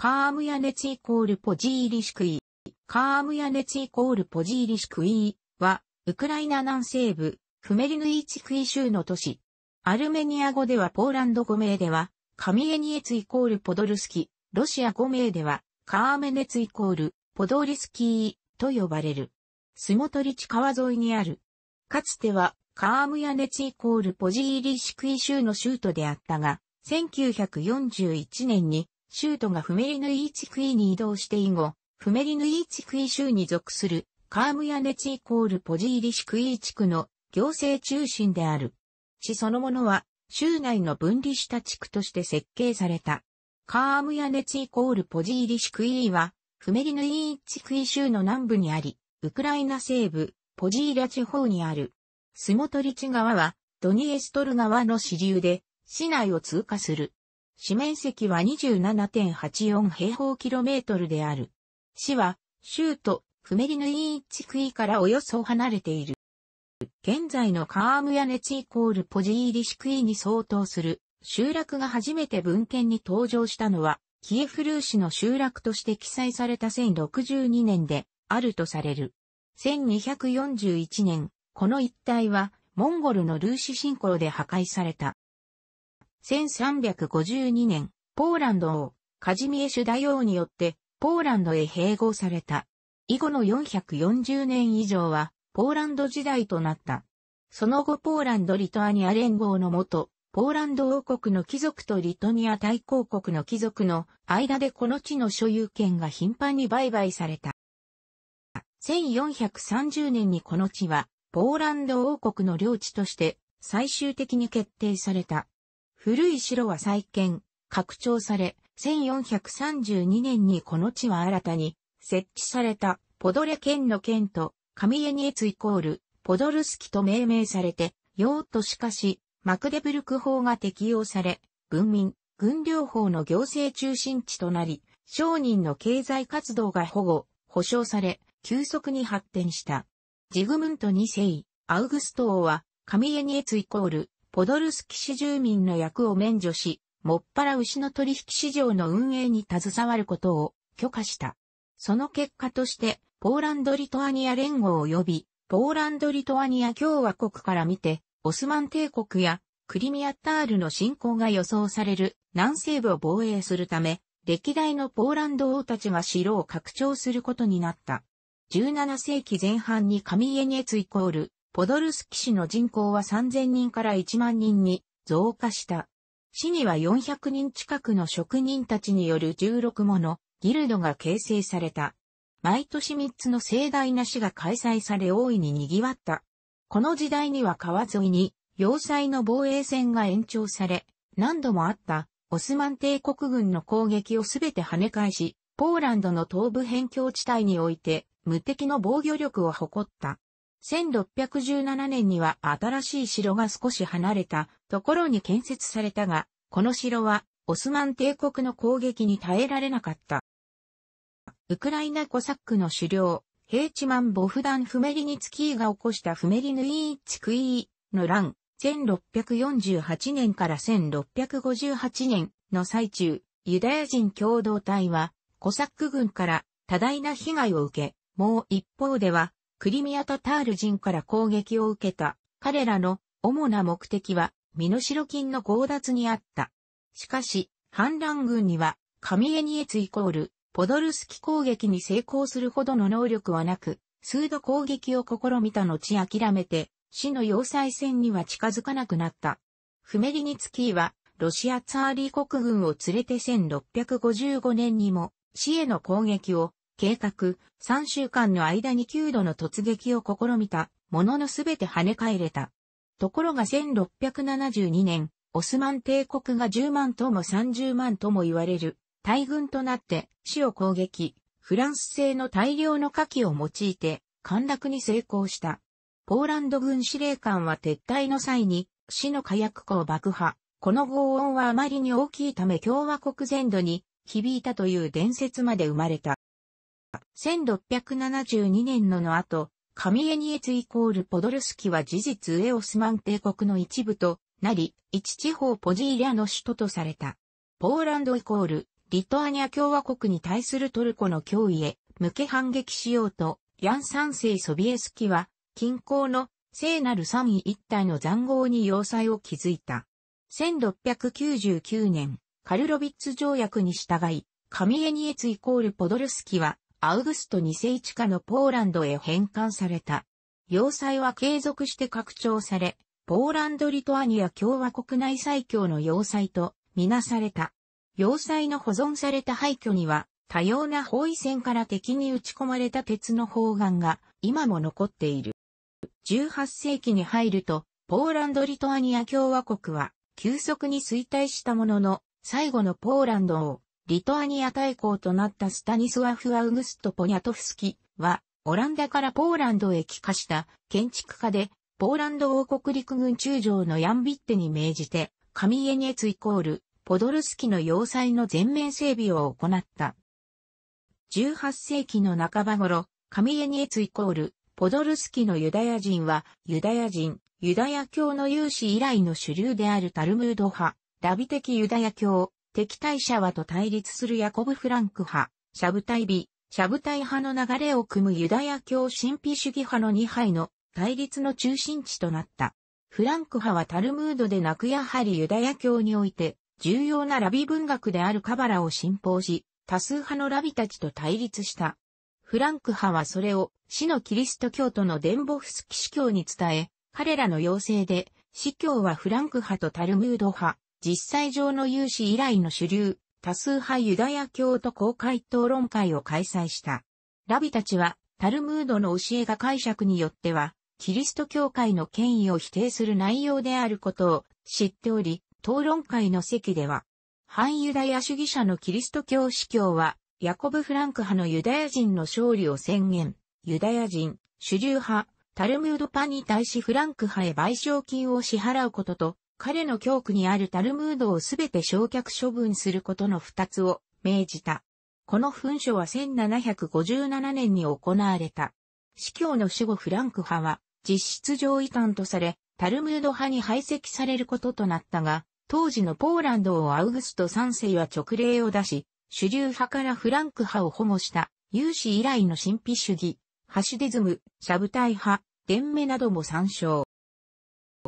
カームヤネツイコールポジーリシクイ。カームヤネツイコールポジーリシクイは、ウクライナ南西部、フメリヌイチクイ州の都市。アルメニア語ではポーランド語名では、カミエニエツイコールポドルスキ、ロシア語名では、カーメネツイコール、ポドリスキーと呼ばれる。スモトリチ川沿いにある。かつては、カームヤネツイコールポジーリシクイ州の州都であったが、1941年に州都がフメリヌイ地区に移動して以後、フメリヌイ地区州に属するカームヤネチイコールポジーリシクイ地区の行政中心である。市そのものは州内の分離した地区として設計された。カームヤネチイコールポジーリシクイはフメリヌイ地区州の南部にあり、ウクライナ西部ポジーラ地方にある。スモトリチ川はドニエストル川の支流で市内を通過する。市面積は27.84平方キロメートルである。市は、州都、フメリヌイーチクイからおよそ離れている。現在のカームヤネツイコールポジーリシクイに相当する集落が初めて文献に登場したのは、キエフルーシの集落として記載された1062年であるとされる。1241年、この一帯はモンゴルのルーシ侵攻で破壊された。1352年、ポーランド王、カジミエシュ大王によって、ポーランドへ併合された。以後の440年以上は、ポーランド時代となった。その後ポーランド・リトアニア連合のもと、ポーランド王国の貴族とリトニア大公国の貴族の間でこの地の所有権が頻繁に売買された。1430年にこの地は、ポーランド王国の領地として最終的に決定された。古い城は再建、拡張され、1432年にこの地は新たに設置されたポドレ県の県とミエニエツイコールポドルスキと命名されて、用途しかし、マクデブルク法が適用され、文民、軍領法の行政中心地となり、商人の経済活動が保護、保障され、急速に発展した。ジグムント2世、アウグスト王は、カミエニエツイコール、ポドルスキ市住民の役を免除し、もっぱら牛の取引市場の運営に携わることを許可した。その結果として、ポーランド・リトアニア連合及び、ポーランド・リトアニア共和国から見て、オスマン帝国やクリミアタールの侵攻が予想される南西部を防衛するため、歴代のポーランド王たちが城を拡張することになった。17世紀前半にカミエニエツイコールポドルスキ市の人口は3000人から1万人に増加した。市には400人近くの職人たちによる16ものギルドが形成された。毎年3つの盛大な市が開催され大いに賑わった。この時代には川沿いに要塞の防衛戦が延長され、何度もあったオスマン帝国軍の攻撃をすべて跳ね返し、ポーランドの東部辺境地帯において無敵の防御力を誇った。1617年には新しい城が少し離れたところに建設されたが、この城はオスマン帝国の攻撃に耐えられなかった。ウクライナコサックの狩猟、ヘイチマン・ボフダン・フメリニツキーが起こしたフメリヌイーチクイーの乱、1648年から1658年の最中、ユダヤ人共同体はコサック軍から多大な被害を受け、もう一方ではクリミアタタール人から攻撃を受けた彼らの主な目的は身代金の強奪にあった。しかし、反乱軍にはカミエニエツイコールポドルスキ攻撃に成功するほどの能力はなく、数度攻撃を試みた後諦めて、死の要塞戦には近づかなくなった。フメリニツキーは、ロシアツァーリー国軍を連れて1655年にも、死への攻撃を計画、3週間の間に9度の突撃を試みた、もののすべて跳ね返れた。ところが1672年、オスマン帝国が10万とも30万とも言われる、大軍となって、死を攻撃、フランス製の大量の火器を用いて、陥落に成功した。ポーランド軍司令官は撤退の際に、死の火薬庫を爆破。この轟音はあまりに大きいため共和国全土に響いたという伝説まで生まれた。1672年のの後、カミエニエツイコールポドルスキは事実上オスマン帝国の一部となり、一地方ポジーリアの首都とされた。ポーランドイコール、リトアニア共和国に対するトルコの脅威へ向け反撃しようと、ヤン三世ソビエスキは、近郊の聖なる三位一体の残豪に要塞を築いた。1699年、カルロビッツ条約に従い、カミエニエツイコールポドルスキは、アウグスト2世地下のポーランドへ返還された。要塞は継続して拡張され、ポーランド・リトアニア共和国内最強の要塞とみなされた。要塞の保存された廃墟には、多様な包囲線から敵に打ち込まれた鉄の砲丸が今も残っている。18世紀に入ると、ポーランド・リトアニア共和国は急速に衰退したものの、最後のポーランドをリトアニア大公となったスタニスワフ・アウグスト・ポニャトフスキは、オランダからポーランドへ帰化した建築家で、ポーランド王国陸軍中将のヤンビッテに命じて、カミエニエツイコール、ポドルスキの要塞の全面整備を行った。18世紀の半ば頃、カミエニエツイコール、ポドルスキのユダヤ人は、ユダヤ人、ユダヤ教の有志以来の主流であるタルムード派、ラビ的ユダヤ教、敵対者はと対立するヤコブ・フランク派、シャブタイビ、シャブタイ派の流れを組むユダヤ教神秘主義派の2派の対立の中心地となった。フランク派はタルムードでなくやはりユダヤ教において重要なラビ文学であるカバラを信奉し、多数派のラビたちと対立した。フランク派はそれを死のキリスト教徒のデンボフスキ司教に伝え、彼らの要請で、司教はフランク派とタルムード派、実際上の有志以来の主流、多数派ユダヤ教と公開討論会を開催した。ラビたちは、タルムードの教えが解釈によっては、キリスト教会の権威を否定する内容であることを知っており、討論会の席では、反ユダヤ主義者のキリスト教司教は、ヤコブ・フランク派のユダヤ人の勝利を宣言、ユダヤ人、主流派、タルムードパに対しフランク派へ賠償金を支払うことと、彼の教区にあるタルムードをすべて焼却処分することの二つを命じた。この噴書は1757年に行われた。司教の死後フランク派は実質上異端とされ、タルムード派に排斥されることとなったが、当時のポーランドをアウグスト3世は直令を出し、主流派からフランク派を保護した、有志以来の神秘主義、ハシデズム、シャブタイ派、デンメなども参照。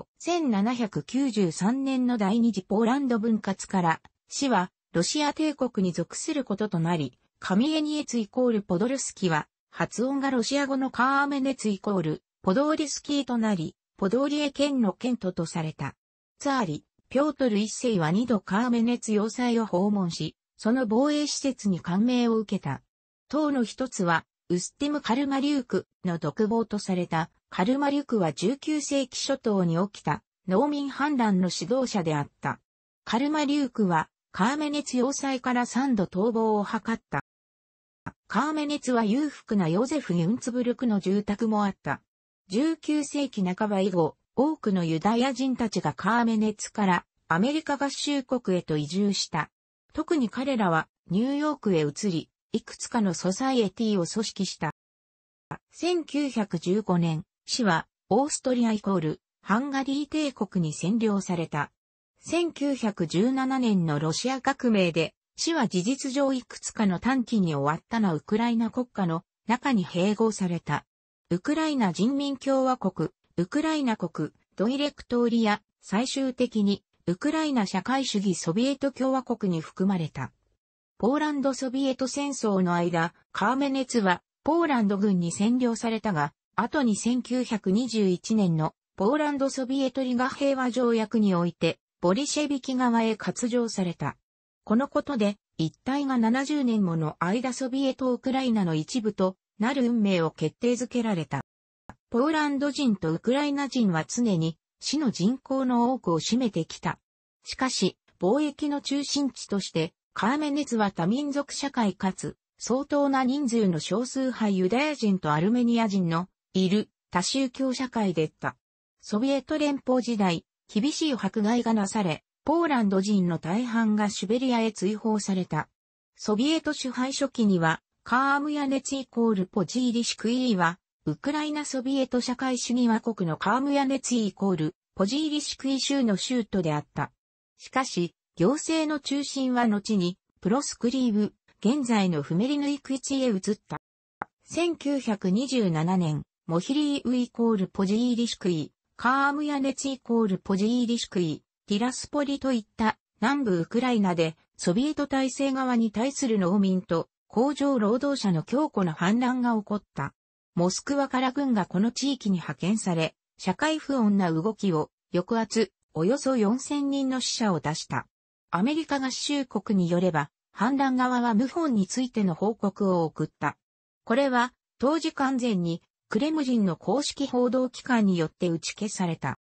後、1793年の第二次ポーランド分割から、市はロシア帝国に属することとなり、カミエニエツイコールポドルスキは、発音がロシア語のカーメネツイコール、ポドーリスキーとなり、ポドーリエ県の県都とされた。つまり、ピョートル一世は二度カーメネツ要塞を訪問し、その防衛施設に感銘を受けた。党の一つは、ウスティム・カルマリュークの独房とされたカルマリュクは19世紀初頭に起きた農民反乱の指導者であった。カルマリュクはカーメネツ要塞から3度逃亡を図った。カーメネツは裕福なヨゼフ・ユンツブルクの住宅もあった。19世紀半ば以後、多くのユダヤ人たちがカーメネツからアメリカ合衆国へと移住した。特に彼らはニューヨークへ移り、いくつかのソサイエティを組織した。1915年、市は、オーストリアイコール、ハンガリー帝国に占領された。1917年のロシア革命で、市は事実上いくつかの短期に終わったなウクライナ国家の中に併合された。ウクライナ人民共和国、ウクライナ国、ドイレクトーリア、最終的に、ウクライナ社会主義ソビエト共和国に含まれた。ポーランドソビエト戦争の間、カーメネツは、ポーランド軍に占領されたが、後に1921年のポーランドソビエトリガ平和条約において、ボリシェビキ側へ割譲された。このことで、一帯が70年もの間ソビエト・ウクライナの一部となる運命を決定づけられた。ポーランド人とウクライナ人は常に市の人口の多くを占めてきた。しかし、貿易の中心地として、カーメネズは多民族社会かつ、相当な人数の少数派ユダヤ人とアルメニア人のいる多宗教社会でった。ソビエト連邦時代、厳しい迫害がなされ、ポーランド人の大半がシュベリアへ追放された。ソビエト支配初期には、カームヤネツイコールポジーリシクイーは、ウクライナソビエト社会主義和国のカームヤネツイイコールポジーリシクイ州の州都であった。しかし、行政の中心は後に、プロスクリーブ、現在のフメリヌイクイチへ移った。1927年、モヒリーウイコールポジーリシクイ、カームヤネツイコールポジーリシクイ、ティラスポリといった南部ウクライナでソビエト体制側に対する農民と工場労働者の強固な反乱が起こった。モスクワから軍がこの地域に派遣され、社会不穏な動きを抑圧、およそ4000人の死者を出した。アメリカ合衆国によれば、反乱側は謀反についての報告を送った。これは、当時完全にクレムジンの公式報道機関によって打ち消された。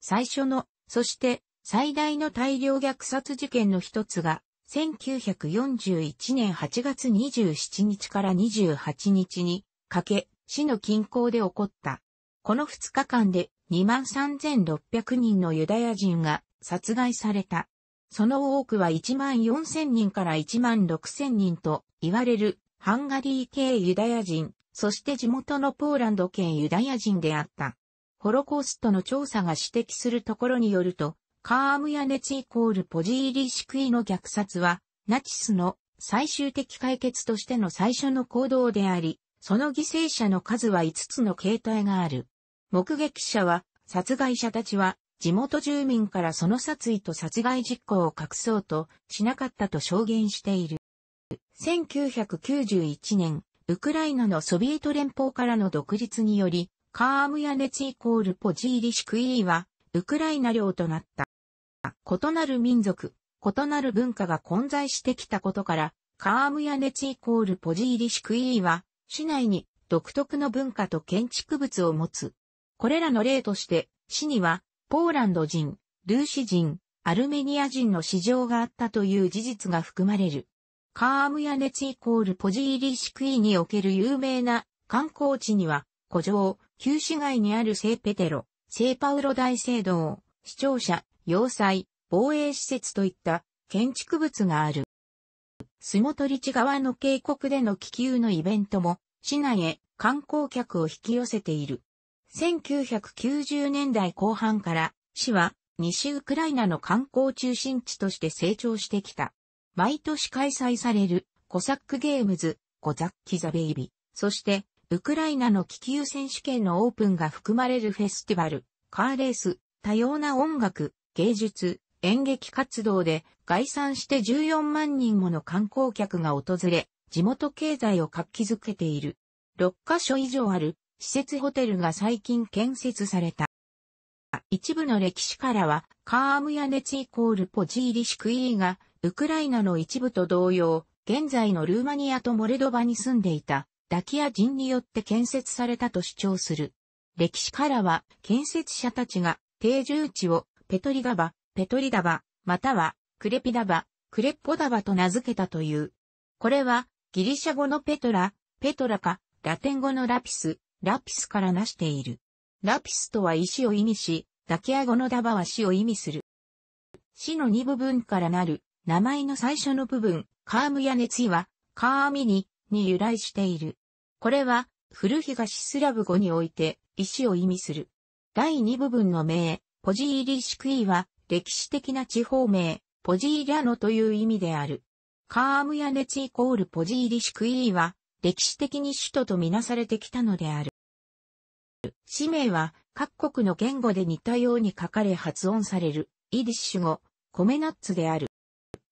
最初の、そして最大の大量虐殺事件の一つが、1941年8月27日から28日にかけ、市の近郊で起こった。この2日間で23,600人のユダヤ人が殺害された。その多くは14,000人から16,000人と言われるハンガリー系ユダヤ人そして地元のポーランド系ユダヤ人であった。ホロコーストの調査が指摘するところによると、カームやチイコールポジーリシクイの虐殺は、ナチスの最終的解決としての最初の行動であり、その犠牲者の数は5つの形態がある。目撃者は、殺害者たちは、地元住民からその殺意と殺害実行を隠そうとしなかったと証言している。1991年、ウクライナのソビエト連邦からの独立により、カームヤネツイコールポジーリシクイーは、ウクライナ領となった。異なる民族、異なる文化が混在してきたことから、カームヤネツイコールポジーリシクイーは、市内に独特の文化と建築物を持つ。これらの例として、市には、ポーランド人、ルーシ人、アルメニア人の市場があったという事実が含まれる。カームヤネツイコールポジーリシクイにおける有名な観光地には、古城、旧市街にある聖ペテロ、聖パウロ大聖堂、市庁舎、要塞、防衛施設といった建築物がある。スモトリチ側の渓谷での気球のイベントも、市内へ観光客を引き寄せている。1990年代後半から、市は西ウクライナの観光中心地として成長してきた。毎年開催されるコサックゲームズ、コザッキザベイビー、そしてウクライナの気球選手権のオープンが含まれるフェスティバル、カーレース、多様な音楽、芸術、演劇活動で概算して14万人もの観光客が訪れ、地元経済を活気づけている。6カ所以上ある施設ホテルが最近建設された。一部の歴史からは、カームヤネツイコールポジーリシクイーがウクライナの一部と同様、現在のルーマニアとモレドバに住んでいたダキア人によって建設されたと主張する。歴史からは建設者たちが定住地をペトリダバ、ペトリダバ、またはクレピダバ、クレッポダバと名付けたという。これはギリシャ語のペトラ、ペトラかラテン語のラピス、ラピスからなしている。ラピスとは石を意味し、ダキア語のダバは死を意味する。死の二部分からなる名前の最初の部分、カームや熱意は、カーミニに由来している。これは、古東スラブ語において、石を意味する。第二部分の名、ポジーリシクイは、歴史的な地方名、ポジーリャノという意味である。カームや熱イコールポジーリシクイは、歴史的に首都とみなされてきたのである。氏名は、各国の言語で似たように書かれ発音される、イディッシュ語、コメナッツである。